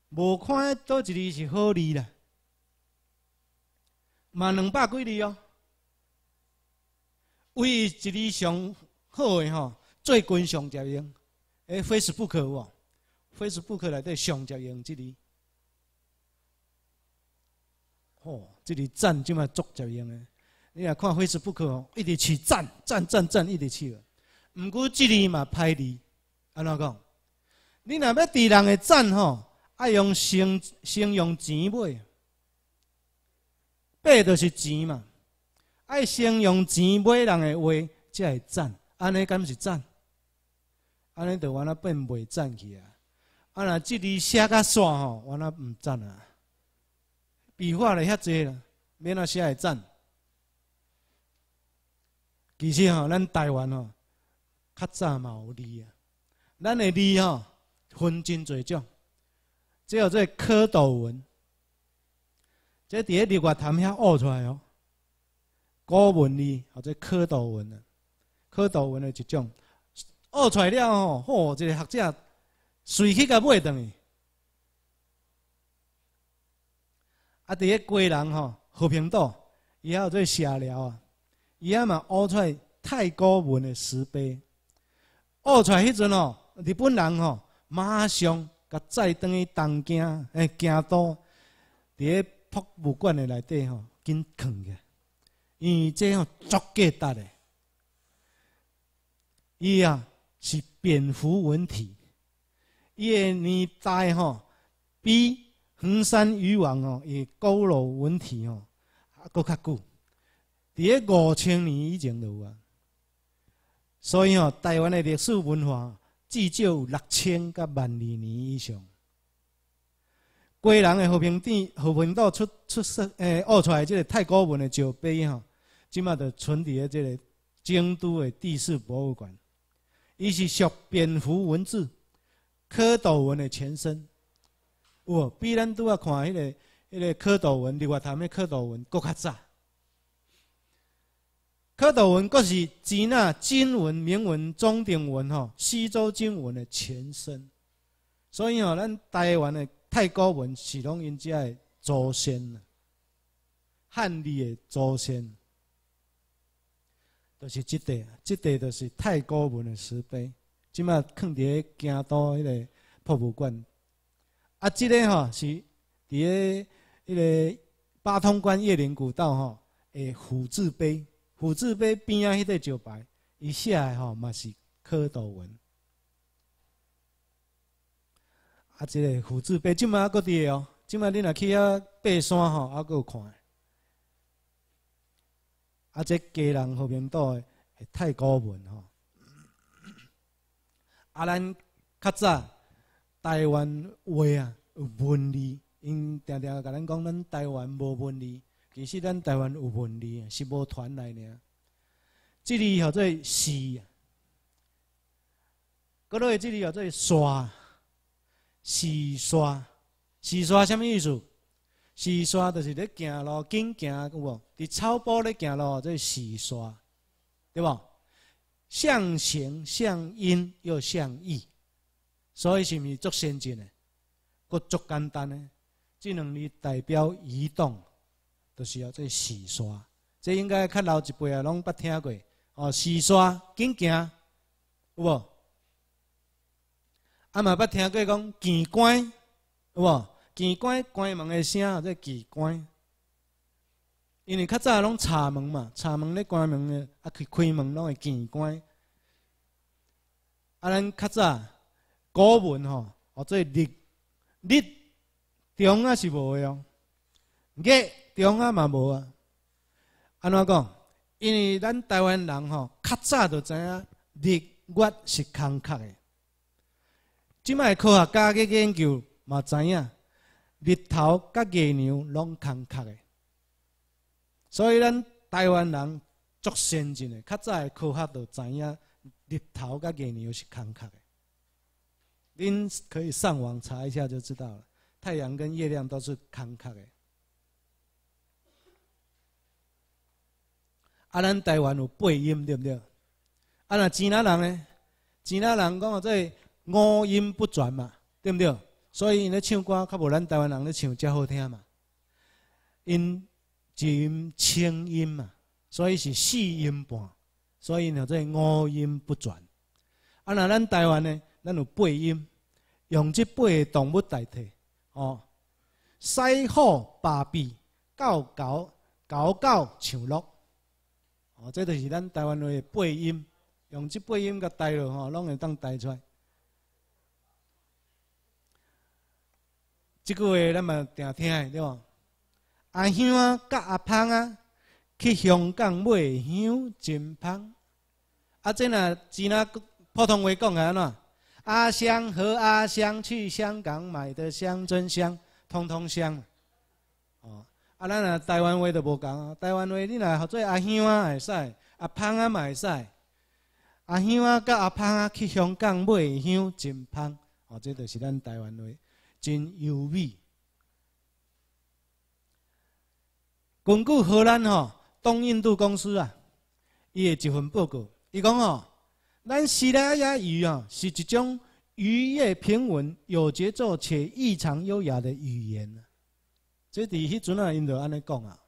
Speaker 1: 无看倒一字是好字啦，嘛两百几字哦。为一一字上好的吼，最近上椒盐，哎，Facebook 哦，Facebook 内底上椒盐字里。哦，这里赞怎么足就用的？你若看 Facebook 哦，一直去赞赞赞赞，一直去。毋过这里嘛，歹字，安怎讲？你若要挃人的赞吼，爱用先先用钱买，币就是钱嘛。爱先用钱买人的话，才会赞。安尼敢是赞。安尼就完了变袂赞起啊。安若即字写甲散吼，完了毋赞啊。笔画嘞遐济啦，免啊写会赞。其实吼，咱台湾吼，较早嘛有字啊。咱的字吼，分真侪种，即个这蝌蚪文，即伫咧日月潭遐学出来哦。古文字，或者蝌蚪文啊，蝌蚪文的一种。学出来了吼，吼这个学者随去甲买转去。啊！伫个鸡人吼，和平岛，伊也有做写了啊。伊啊嘛挖出来太古文的石碑，挖出来迄阵吼，日本人吼马上甲载登去东京诶，京都伫个博物馆的内底吼，紧藏起，因为这吼足够大的，伊啊是蝙蝠文体，伊的年代吼比。衡山渔王哦，伊高楼文体哦，还搁较久，伫咧五千年以前就有。啊。所以哦，台湾的历史文化至少有六千甲万二年以上。归人的和平地和平岛出出生诶，挖出来即个太古文的石碑吼，即卖著存伫咧即个京都的地质博物馆。伊是属蝙蝠文字、蝌蚪文的前身。有无？比咱拄啊看迄个、迄个蝌蚪文、另外头的蝌蚪文，佫较早。蝌蚪文佫是前啊金文、铭文、中鼎文吼，西周经文的前身。所以吼，咱台湾的太古文是用因家的祖先，汉字的祖先，就是即块、即块，就是太古文的石碑，即马藏伫京都迄个博物馆。啊，即个吼是伫诶，迄个八通关越林古道吼诶，虎字碑，虎字碑边仔迄块石牌，伊写诶吼嘛是蝌蚪文。啊，即个虎字碑，即卖还佫伫诶哦，即卖你若去遐爬山吼，还佫有看。啊，这家人和平岛诶，太古文吼。啊，咱较早。台湾话啊，有文字。因常常甲咱讲，咱台湾无文字。其实咱台湾有文字，是无传来呢。这里叫做“洗”，落里这里叫做“刷”，“洗刷”“洗刷”什么意思？“洗刷”就是咧行路，紧行有无？伫草坡咧行路，这“洗刷”，对不？像形、像音又像义。所以是毋是足先进诶？阁足简单诶。即两字代表移动，着啊，要做洗刷。即应该较老一辈啊，拢捌听过哦。洗刷、紧行有无？啊嘛，捌听过讲见关，有无？见关关门诶声，这者见关。因为较早拢插门嘛，插门咧关门诶，啊去开门拢会见关。啊，咱较早。古文吼，或做日、日中也是无用，月中啊嘛无啊。安怎讲？因为咱台湾人吼较早就知影日月是空壳的。即卖科学家去研究嘛知影，日头甲月亮拢空壳的。所以咱台湾人足先进的，较早的科学就知影日头甲月亮是空壳的。因可以上网查一下就知道了。太阳跟月亮都是坎坷的。啊，咱台湾有背音，对不对？啊，那吉纳人呢？吉纳人讲这五音不全嘛，对不对？所以因咧唱歌较无咱台湾人咧唱较好听嘛。因只音清音嘛，所以是四音半，所以呢这五音不全。啊，那咱台湾呢，咱有背音。用这八个动物代替，哦，西虎、巴比、狗、狗、狗狗、狗狗、长鹿，哦，这就是咱台湾话的八音，用这八音甲代落吼，拢会当代出来。这句话咱嘛常听的，对无？阿兄啊，甲阿芳啊，去香港买香真芳，啊，这若只呐普通话讲的安怎？阿香和阿香去香港买的香真香，通通香。哦，啊，咱啊台湾话都无讲啊，台湾话你来学做阿香啊会使，阿芳啊嘛会使。阿香啊甲阿芳啊去香港买香真芳，哦，这就是咱台湾话真优美。根据荷兰吼东印度公司啊，伊的一份报告，伊讲哦。咱西拉雅语啊是一种愉悦、平稳、有节奏且异常优雅的语言。这伫迄阵啊，因就安尼讲啊，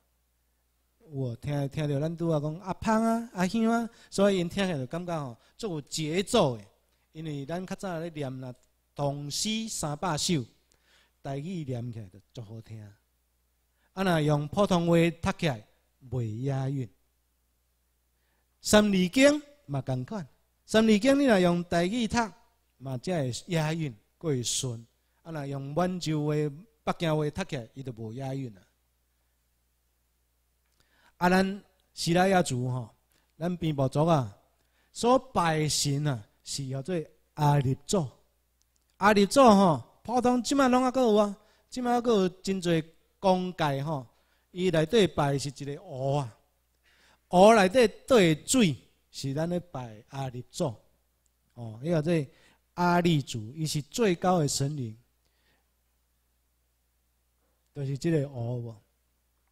Speaker 1: 我听听着咱拄啊讲阿芳啊、阿兄啊，所以因听起来就感觉吼足有节奏的。因为咱较早咧念那《唐诗三百首》，台语念起来就足好听。啊，若用普通话读起来，袂押韵，《三字经》嘛共款。《三二经》你若用台语读，嘛才会押韵，过会顺；啊，若用温州话、北京话读起，伊就无押韵啊。啊，咱西来雅族吼，咱平埔族啊，所拜神啊，是叫做阿立祖。阿立祖吼，普通即卖拢啊，阁有啊，即卖阁有真侪公界吼，伊内底拜是一个湖啊，湖内底缀水。是咱咧拜阿里祖，哦，伊号这阿里祖，伊是最高的神灵，就是这个湖无，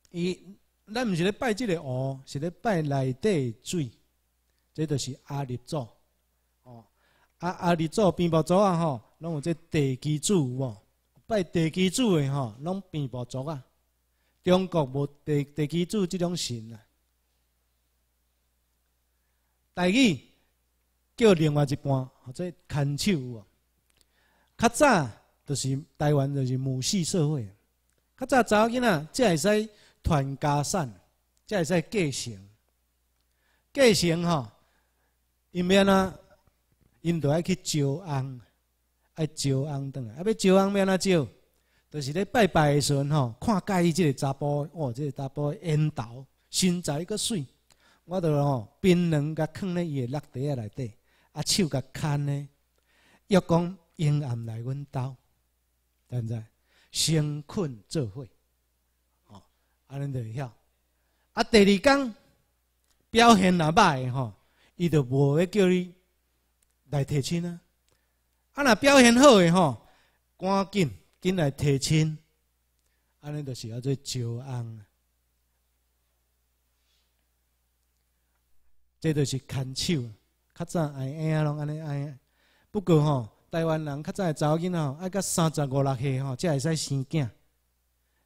Speaker 1: 伊咱唔是咧拜这个湖，是咧拜内底水，这就是阿里祖，哦，阿阿里祖边包族啊吼，拢有这地基主无，拜地基主的吼，拢边包族啊，中国无地地基主这种神啊。第语叫另外一半，或者牵手。较早就是台湾，就是母系社会。较早查某囡仔才会使传家产，才会使继承。继承吼，因免啊，因都爱去招翁，爱招翁倒来，啊，要招翁要怎招？就是咧拜拜的时阵吼，看介意这个查甫，哦，这个查甫缘头，身材个水。我着吼冰冷甲囥咧伊诶落地啊内底，啊手甲牵咧，要讲阴暗来兜，知毋在？先困做伙，哦，安尼着会晓。啊第二工表现若歹吼，伊着无要叫你来提亲啊。啊若表现好诶吼，赶紧紧来提亲，安尼着是要做招安。这著是牵手，较早按啊，拢安尼按样。不过吼，台湾人较早查囡仔吼，爱到三十五六岁吼，才会使生囝。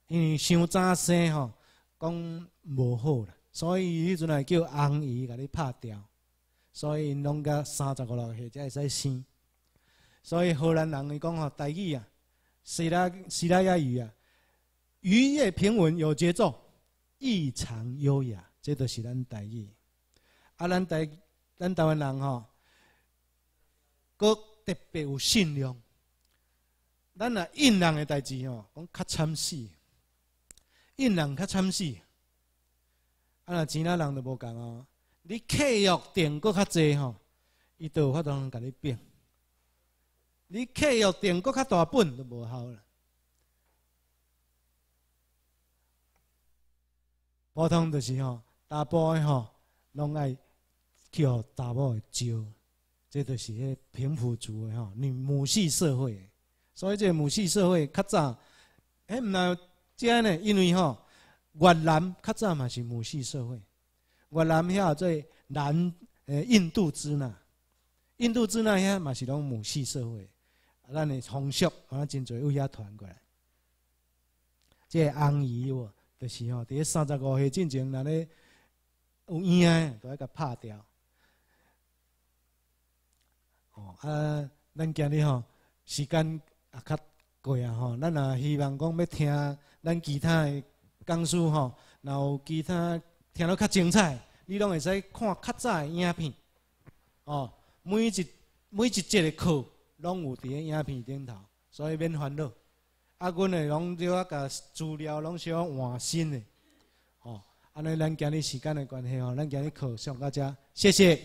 Speaker 1: 因为伤早生吼，讲无好啦，所以伊迄阵来叫红姨甲你拍掉。所以拢到三十五六岁才会使生。所以荷兰人伊讲吼，台语啊，是它，是它亚语啊，语调平稳有节奏，异常优雅，这都是咱台语。啊，咱台咱台湾人吼，佫特别有信用。咱若印人的代志吼，讲较惨死，印人较惨死。啊，若其他人就无共啊。你客约订佮较济吼，伊著有法通甲你变。你客约订佮较大本著无效啦。普通就是吼，大分吼，拢爱。叫某的招，即就是迄平埔族诶吼，女母系社会。所以即母系社会较早，诶毋啦，即安尼，因为吼越南较早嘛是母系社会。越南遐做南诶印度支那，印度支那遐嘛是拢母系社会。咱诶风俗，啊真侪乌鸦团过来。即姨仪，我，就是吼，伫咧三十五岁进前，那咧有婴诶，都要甲拍掉。哦，啊，咱今日吼时间也较贵啊吼，咱也希望讲要听咱其他的讲师吼，然后其他听落较精彩，你拢会使看较早的影片。哦，每一每一节的课拢有伫咧影片顶头，所以免烦恼。啊，阮会拢啊，甲资料拢小换新的。哦，安尼咱今日时间的关系吼，咱今日课上到遮，谢谢。